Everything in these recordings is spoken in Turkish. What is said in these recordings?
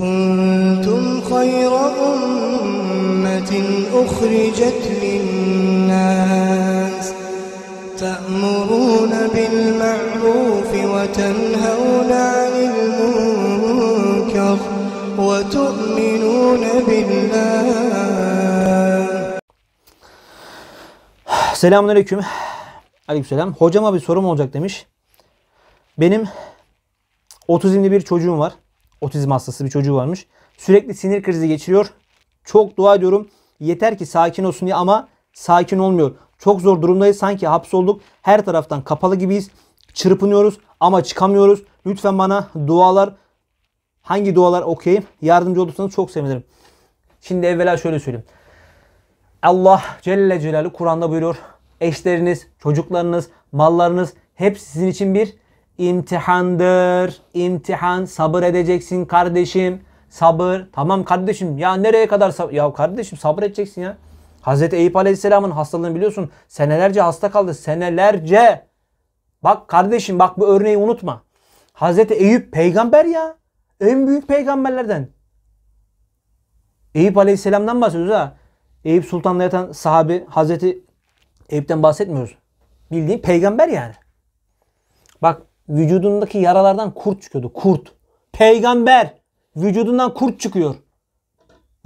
كنتم خير أمة أخرجت للناس تأمرون بالمعروف وتنهون عن المنكر وتؤمنون بالله Selamun Aleyküm. Aleykümselam. Hocama bir sorum olacak demiş. Benim otizmli bir çocuğum var. Otizm hastası bir çocuğu varmış. Sürekli sinir krizi geçiriyor. Çok dua ediyorum. Yeter ki sakin olsun diye ama sakin olmuyor. Çok zor durumdayız. Sanki hapsolduk. Her taraftan kapalı gibiyiz. Çırpınıyoruz ama çıkamıyoruz. Lütfen bana dualar hangi dualar okuyayım yardımcı olursanız çok sevinirim. Şimdi evvela şöyle söyleyeyim. Allah Celle Celaluhu Kur'an'da buyuruyor. Eşleriniz, çocuklarınız, mallarınız hep sizin için bir imtihandır. İmtihan sabır edeceksin kardeşim. Sabır. Tamam kardeşim ya nereye kadar sabır? Ya kardeşim sabır edeceksin ya. Hazreti Eyüp Aleyhisselam'ın hastalığını biliyorsun. Senelerce hasta kaldı. Senelerce. Bak kardeşim bak bu örneği unutma. Hazreti Eyüp peygamber ya. En büyük peygamberlerden. Eyüp Aleyhisselam'dan bahsediyoruz ha. Eyüp Sultan'la yatan sahabi Hazreti Eyüp'ten bahsetmiyoruz. Bildiğin peygamber yani. Bak vücudundaki yaralardan kurt çıkıyordu. Kurt. Peygamber. Vücudundan kurt çıkıyor.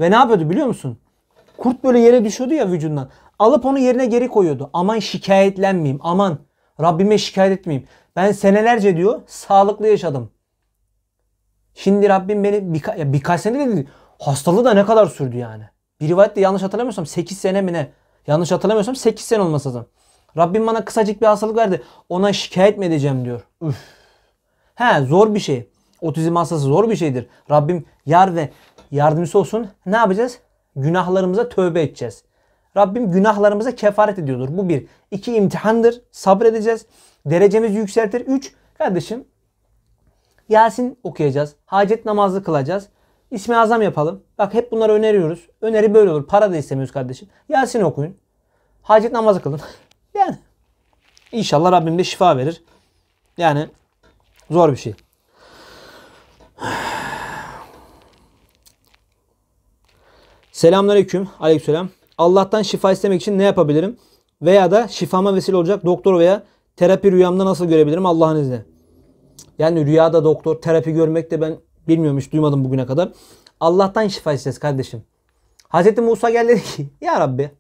Ve ne yapıyordu biliyor musun? Kurt böyle yere düşüyordu ya vücudundan. Alıp onu yerine geri koyuyordu. Aman şikayetlenmeyeyim. Aman Rabbime şikayet etmeyeyim. Ben senelerce diyor sağlıklı yaşadım. Şimdi Rabbim beni birka- birkaç sene de Hastalığı da ne kadar sürdü yani. Bir rivayette yanlış hatırlamıyorsam 8 sene mi ne? Yanlış hatırlamıyorsam 8 sene olması lazım. Rabbim bana kısacık bir hastalık verdi. Ona şikayet mi edeceğim diyor. Üf. He zor bir şey. Otizm hastası zor bir şeydir. Rabbim yar ve yardımcısı olsun. Ne yapacağız? Günahlarımıza tövbe edeceğiz. Rabbim günahlarımıza kefaret ediyordur. Bu bir. iki imtihandır. Sabredeceğiz. Derecemizi yükseltir. Üç. Kardeşim Yasin okuyacağız. Hacet namazı kılacağız. İsmi azam yapalım. Bak hep bunları öneriyoruz. Öneri böyle olur. Para da istemiyoruz kardeşim. Yasin okuyun. Hacet namazı kılın. Yani inşallah Rabbim de şifa verir. Yani zor bir şey. Selamünaleyküm. Aleykümselam. Allah'tan şifa istemek için ne yapabilirim? Veya da şifama vesile olacak doktor veya terapi rüyamda nasıl görebilirim Allah'ın izniyle? Yani rüyada doktor terapi görmek de ben bilmiyorum hiç duymadım bugüne kadar. Allah'tan şifa isteyeceğiz kardeşim. Hazreti Musa geldi dedi ki ya Rabbi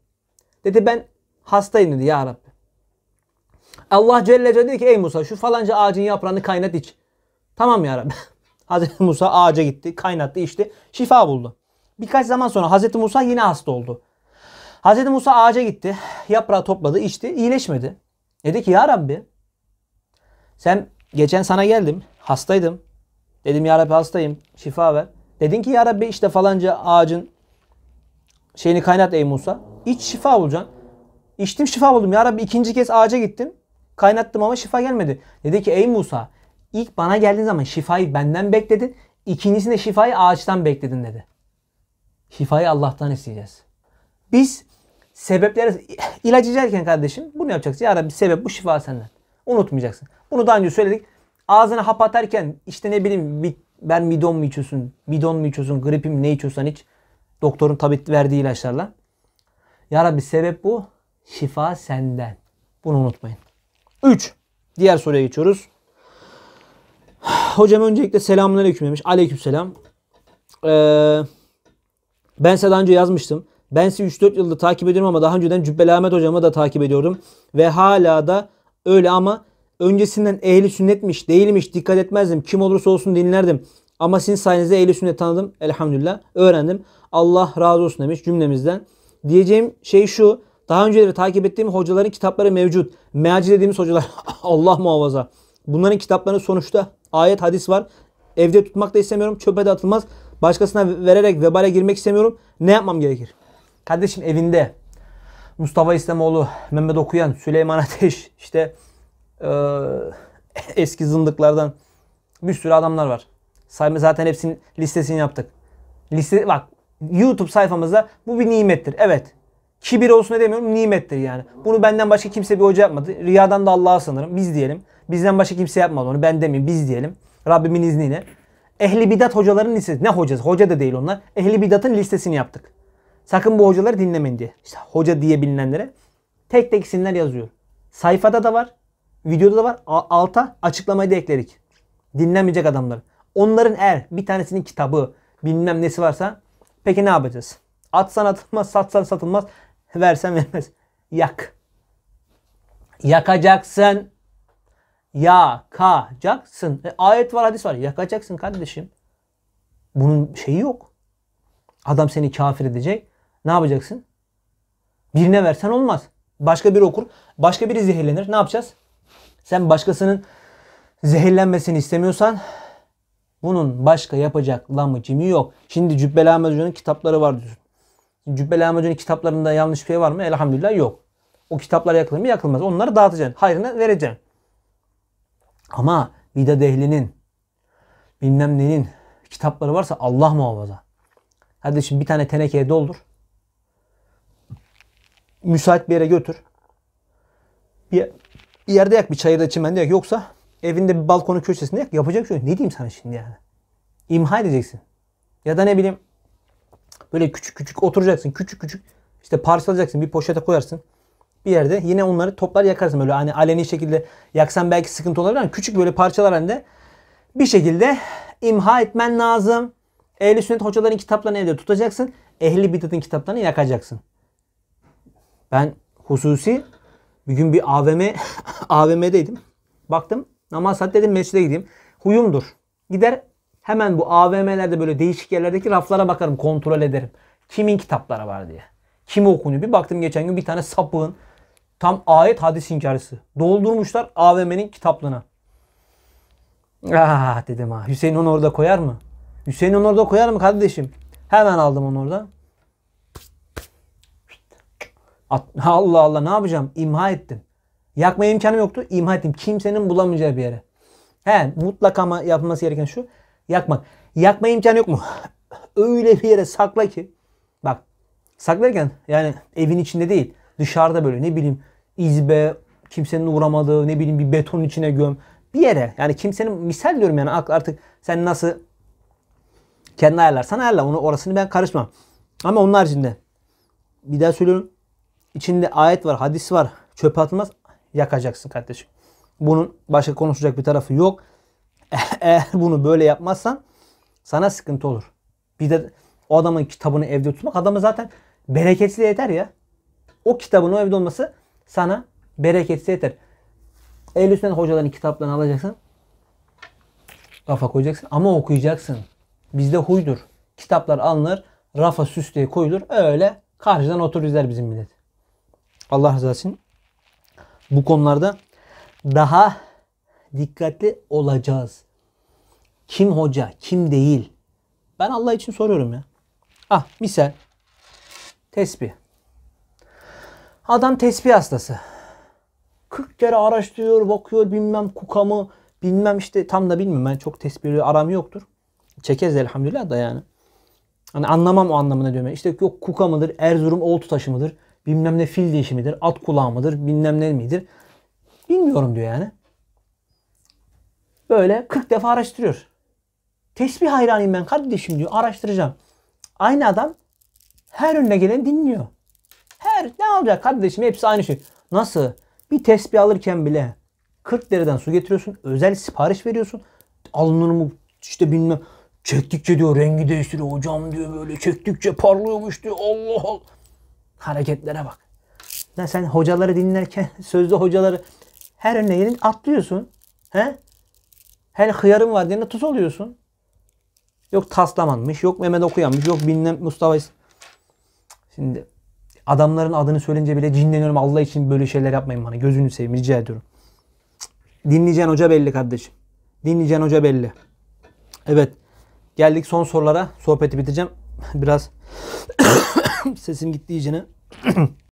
dedi ben hastayım dedi ya Rabbi. Allah Celle Celle dedi ki ey Musa şu falanca ağacın yaprağını kaynat iç. Tamam ya Rabbi. Hazreti Musa ağaca gitti, kaynattı, içti, şifa buldu. Birkaç zaman sonra Hazreti Musa yine hasta oldu. Hazreti Musa ağaca gitti, yaprağı topladı, içti, iyileşmedi. Dedi ki ya Rabbi sen geçen sana geldim, hastaydım. Dedim ya Rabbi hastayım, şifa ver. Dedin ki ya Rabbi işte falanca ağacın şeyini kaynat ey Musa. İç şifa bulacaksın. İçtim şifa buldum. Ya Rabbi ikinci kez ağaca gittim. Kaynattım ama şifa gelmedi. Dedi ki ey Musa ilk bana geldiğin zaman şifayı benden bekledin. İkincisinde şifayı ağaçtan bekledin dedi. Şifayı Allah'tan isteyeceğiz. Biz sebepleri ilaç içerken kardeşim bunu yapacaksın. Ya Rabbi sebep bu şifa senden. Unutmayacaksın. Bunu daha önce söyledik. Ağzını hap atarken işte ne bileyim ben midon mu içiyorsun, bidon mu içiyorsun, gripim ne içiyorsan iç. Doktorun tabi verdiği ilaçlarla. Ya Rabbi sebep bu. Şifa senden. Bunu unutmayın. 3. Diğer soruya geçiyoruz. Hocam öncelikle selamünaleyküm demiş. Aleykümselam. Ee, ben size daha önce yazmıştım. Ben sizi 3-4 yıldır takip ediyorum ama daha önceden Cübbeli Ahmet hocamı da takip ediyordum. Ve hala da öyle ama öncesinden ehli sünnetmiş değilmiş dikkat etmezdim. Kim olursa olsun dinlerdim. Ama sizin sayenizde ehli sünnet tanıdım. Elhamdülillah öğrendim. Allah razı olsun demiş cümlemizden. Diyeceğim şey şu. Daha önceleri takip ettiğim hocaların kitapları mevcut. Mealci dediğimiz hocalar Allah muhafaza. Bunların kitaplarının sonuçta ayet hadis var. Evde tutmak da istemiyorum. Çöpe de atılmaz. Başkasına vererek vebale girmek istemiyorum. Ne yapmam gerekir? Kardeşim evinde Mustafa İslamoğlu, Mehmet Okuyan, Süleyman Ateş işte e, eski zındıklardan bir sürü adamlar var. Sayma zaten hepsinin listesini yaptık. Liste bak YouTube sayfamızda bu bir nimettir. Evet. Kibir olsun ne demiyorum nimettir yani. Bunu benden başka kimse bir hoca yapmadı. Riyadan da Allah'a sanırım. Biz diyelim. Bizden başka kimse yapmadı onu. Ben demeyeyim. Biz diyelim. Rabbimin izniyle. Ehli bidat hocaların listesi. Ne hocası? Hoca da değil onlar. Ehli bidatın listesini yaptık. Sakın bu hocaları dinlemeyin diye. İşte hoca diye bilinenlere. Tek tek isimler yazıyor. Sayfada da var. Videoda da var. Alta açıklamayı da ekledik. dinlemeyecek adamlar. Onların eğer bir tanesinin kitabı bilmem nesi varsa peki ne yapacağız? Atsan atılmaz, satsan satılmaz. Versen vermez. Yak. Yakacaksın. Yakacaksın. E, ayet var hadis var. Yakacaksın kardeşim. Bunun şeyi yok. Adam seni kafir edecek. Ne yapacaksın? Birine versen olmaz. Başka biri okur. Başka biri zehirlenir. Ne yapacağız? Sen başkasının zehirlenmesini istemiyorsan bunun başka yapacak lamı cimi yok. Şimdi Cübbeli Ahmet Hoca'nın kitapları var diyorsun. Cübbeli Ahmet kitaplarında yanlış bir şey var mı? Elhamdülillah yok. O kitaplar yakılır mı? Yakılmaz. Onları dağıtacaksın. Hayrına vereceksin. Ama vida dehlinin bilmem nenin kitapları varsa Allah muhafaza. Hadi şimdi bir tane tenekeye doldur. Müsait bir yere götür. Bir, bir yerde yak bir çayırda çimende yak. Yoksa evinde bir balkonun köşesinde yak. Yapacak şey yok. Ne diyeyim sana şimdi yani? İmha edeceksin. Ya da ne bileyim Böyle küçük küçük oturacaksın. Küçük küçük işte parçalayacaksın. Bir poşete koyarsın. Bir yerde yine onları toplar yakarsın. Böyle hani aleni şekilde yaksan belki sıkıntı olabilir ama küçük böyle parçalar halinde bir şekilde imha etmen lazım. Ehli sünnet hocaların kitaplarını elde tutacaksın. Ehli bidatın kitaplarını yakacaksın. Ben hususi bir gün bir AVM AVM'deydim. Baktım namaz saat dedim mescide gideyim. Huyumdur. Gider Hemen bu AVM'lerde böyle değişik yerlerdeki raflara bakarım kontrol ederim. Kimin kitapları var diye. Kim okunuyor? Bir baktım geçen gün bir tane sapığın tam ayet hadis inkarısı. Doldurmuşlar AVM'nin kitaplığına. Ah dedim ha. Hüseyin onu orada koyar mı? Hüseyin onu orada koyar mı kardeşim? Hemen aldım onu orada. At, Allah Allah ne yapacağım? İmha ettim. Yakmaya imkanım yoktu. İmha ettim. Kimsenin bulamayacağı bir yere. He mutlaka ama yapılması gereken şu yakmak. Yakma imkanı yok mu? Öyle bir yere sakla ki bak saklarken yani evin içinde değil dışarıda böyle ne bileyim izbe kimsenin uğramadığı ne bileyim bir beton içine göm bir yere yani kimsenin misal diyorum yani artık sen nasıl kendi ayarlarsan ayarla onu orasını ben karışmam. Ama onun haricinde bir daha söylüyorum içinde ayet var hadis var çöpe atılmaz yakacaksın kardeşim. Bunun başka konuşacak bir tarafı yok. eğer bunu böyle yapmazsan sana sıkıntı olur. Bir de o adamın kitabını evde tutmak adamı zaten bereketli yeter ya. O kitabın o evde olması sana bereketli yeter. Ehl-i Sünnet hocaların kitaplarını alacaksın. Rafa koyacaksın ama okuyacaksın. Bizde huydur. Kitaplar alınır, rafa süsleye koyulur. Öyle karşıdan oturur izler bizim millet. Allah razı olsun. Bu konularda daha dikkatli olacağız. Kim hoca, kim değil? Ben Allah için soruyorum ya. Ah misal tesbih. Adam tesbih hastası. 40 kere araştırıyor, bakıyor bilmem kukamı, bilmem işte tam da bilmiyorum. Ben çok tesbihli aram yoktur. Çekez elhamdülillah da yani. Hani anlamam o anlamına diyorum. İşte yok kuka mıdır, Erzurum oltu taşı mıdır, bilmem ne fil dişi midir, at kulağı mıdır, bilmem ne midir. Bilmiyorum diyor yani. Böyle 40 defa araştırıyor. Tesbih hayranıyım ben kardeşim diyor. Araştıracağım. Aynı adam her önüne gelen dinliyor. Her ne olacak kardeşim hepsi aynı şey. Nasıl? Bir tesbih alırken bile 40 dereden su getiriyorsun. Özel sipariş veriyorsun. Alınır mı işte bilmem. Çektikçe diyor rengi değiştiriyor. Hocam diyor böyle çektikçe parlıyormuş diyor. Allah Allah. Hareketlere bak. Ya sen hocaları dinlerken sözde hocaları her önüne gelin atlıyorsun. He? Her hıyarım var diye tuz oluyorsun. Yok Taslamanmış, yok Mehmet Okuyanmış, yok bilmem Mustafa Şimdi adamların adını söyleyince bile cinleniyorum. Allah için böyle şeyler yapmayın bana. Gözünü seveyim rica ediyorum. Dinleyeceğin hoca belli kardeşim. Dinleyeceğin hoca belli. Evet. Geldik son sorulara. Sohbeti bitireceğim. Biraz sesim gitti iyicene.